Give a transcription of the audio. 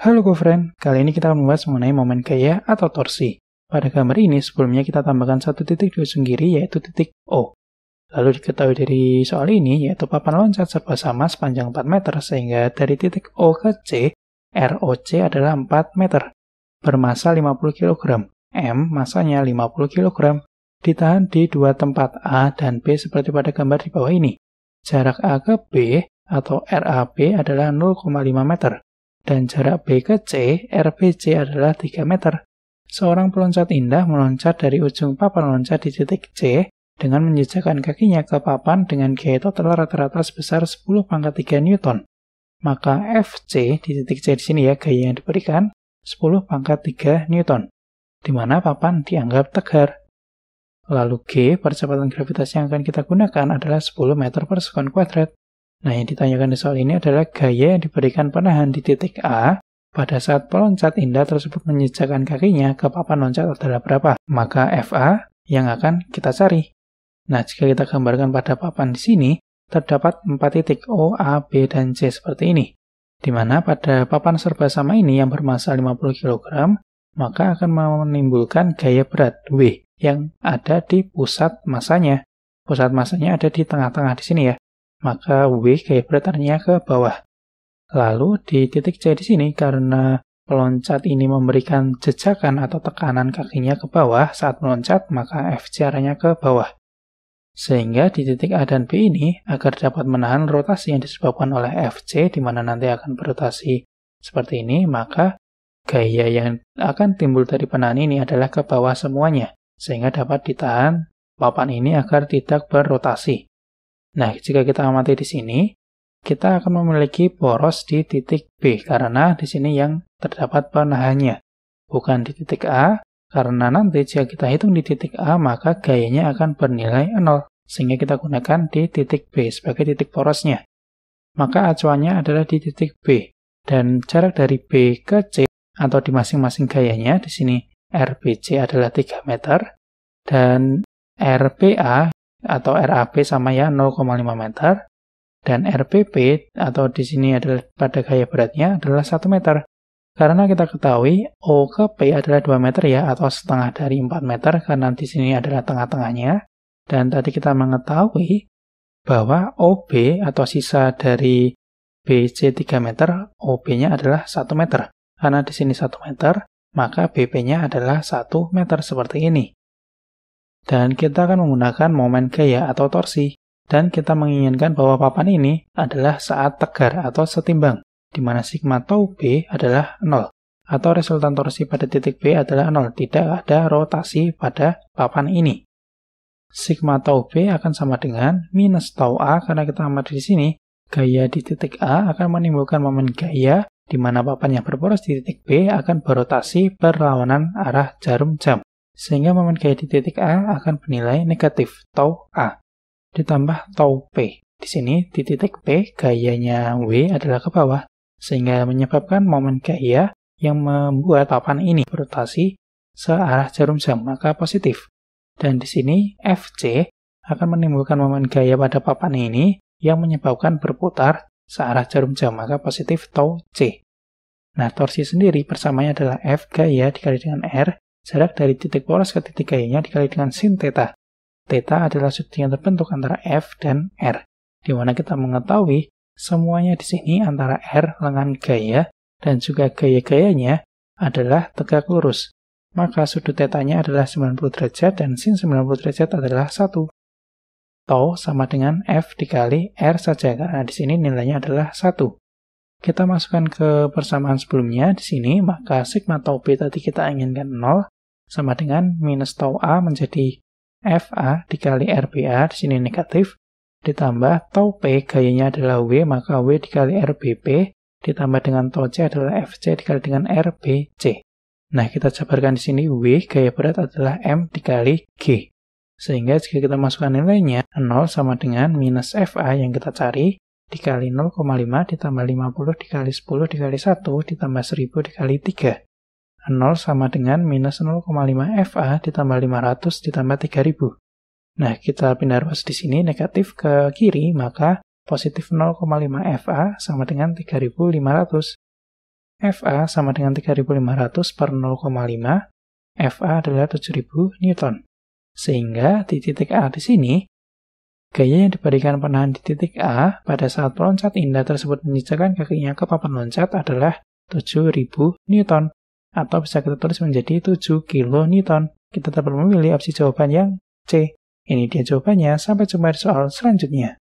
Halo GoFriend, kali ini kita akan membahas mengenai momen kaya atau torsi. Pada gambar ini sebelumnya kita tambahkan satu titik di ujung kiri yaitu titik O. Lalu diketahui dari soal ini yaitu papan loncat serba sama sepanjang 4 meter sehingga dari titik O ke C, ROC adalah 4 meter. Bermasa 50 kg, M masanya 50 kg, ditahan di dua tempat A dan B seperti pada gambar di bawah ini. Jarak A ke B atau RAB adalah 0,5 meter dan jarak B ke C, RBC adalah 3 meter. Seorang peloncat indah meloncat dari ujung papan loncat di titik C dengan menjejakkan kakinya ke papan dengan gaya total rata-rata sebesar 10 pangkat 3 Newton. Maka FC di titik C di sini ya, gaya yang diberikan 10 pangkat 3 Newton, di mana papan dianggap tegar. Lalu G, percepatan gravitasi yang akan kita gunakan adalah 10 meter per sekon kuadrat. Nah, yang ditanyakan di soal ini adalah gaya yang diberikan penahan di titik A pada saat peloncat indah tersebut menyejakkan kakinya ke papan loncat adalah berapa? Maka FA yang akan kita cari. Nah, jika kita gambarkan pada papan di sini, terdapat 4 titik O, A, B, dan C seperti ini. Di mana pada papan serba sama ini yang bermassa 50 kg, maka akan menimbulkan gaya berat W yang ada di pusat masanya. Pusat masanya ada di tengah-tengah di sini ya maka W gaya putarnya ke bawah. Lalu di titik C di sini karena peloncat ini memberikan jejakan atau tekanan kakinya ke bawah saat meloncat, maka FC arahnya ke bawah. Sehingga di titik A dan B ini, agar dapat menahan rotasi yang disebabkan oleh FC, di mana nanti akan berotasi seperti ini, maka gaya yang akan timbul dari penahan ini adalah ke bawah semuanya, sehingga dapat ditahan papan ini agar tidak berotasi. Nah, jika kita amati di sini, kita akan memiliki poros di titik B karena di sini yang terdapat penahannya, bukan di titik A, karena nanti jika kita hitung di titik A, maka gayanya akan bernilai 0, sehingga kita gunakan di titik B sebagai titik porosnya. Maka acuannya adalah di titik B, dan jarak dari B ke C atau di masing-masing gayanya, di sini RBC adalah 3 meter, dan RPA atau RAB sama ya 0,5 meter dan RPP atau di sini adalah pada gaya beratnya adalah 1 meter. Karena kita ketahui OKP adalah 2 meter ya atau setengah dari 4 meter karena di sini adalah tengah-tengahnya. Dan tadi kita mengetahui bahwa OB atau sisa dari BC 3 meter, OB-nya adalah 1 meter. Karena di sini 1 meter, maka BP-nya adalah 1 meter seperti ini. Dan kita akan menggunakan momen gaya atau torsi. Dan kita menginginkan bahwa papan ini adalah saat tegar atau setimbang, di mana sigma tau B adalah 0 atau resultan torsi pada titik B adalah 0. Tidak ada rotasi pada papan ini. Sigma tau B akan sama dengan minus tau A karena kita amat di sini gaya di titik A akan menimbulkan momen gaya di mana papan yang berporos di titik B akan berotasi berlawanan arah jarum jam. Sehingga momen gaya di titik A akan bernilai negatif, tau A, ditambah tau P. Di sini, di titik P, gayanya W adalah ke bawah, sehingga menyebabkan momen gaya ya yang membuat papan ini berotasi searah jarum jam, maka positif. Dan di sini, FC akan menimbulkan momen gaya pada papan ini yang menyebabkan berputar searah jarum jam, maka positif tau C. Nah, torsi sendiri bersamanya adalah F gaya dikali dengan R, Jarak dari titik poros ke titik gayanya dikali dengan sin theta. Theta adalah sudut yang terbentuk antara F dan R, di mana kita mengetahui semuanya di sini antara R lengan gaya dan juga gaya-gayanya adalah tegak lurus. Maka sudut tetanya adalah 90 derajat dan sin 90 derajat adalah 1. Tau sama dengan F dikali R saja karena di sini nilainya adalah 1 kita masukkan ke persamaan sebelumnya di sini, maka sigma tau B tadi kita inginkan 0 sama dengan minus tau A menjadi FA dikali RBA, di sini negatif, ditambah tau P gayanya adalah W, maka W dikali RBP, ditambah dengan tau C adalah FC dikali dengan RBC. Nah, kita jabarkan di sini W gaya berat adalah M dikali G. Sehingga jika kita masukkan nilainya, 0 sama dengan minus FA yang kita cari, dikali 0,5 ditambah 50 dikali 10 dikali 1 ditambah 1000 dikali 3. 0 sama dengan minus 0,5 FA ditambah 500 ditambah 3000. Nah, kita pindah ruas di sini negatif ke kiri, maka positif 0,5 FA sama dengan 3500. FA sama dengan 3500 per 0,5, FA adalah 7000 Newton. Sehingga di titik A di sini, Gaya yang diberikan penahan di titik A pada saat peloncat indah tersebut menyisakan kakinya ke papan loncat adalah 7000 Newton atau bisa kita tulis menjadi 7 kilo Newton. Kita dapat memilih opsi jawaban yang C. Ini dia jawabannya, sampai jumpa di soal selanjutnya.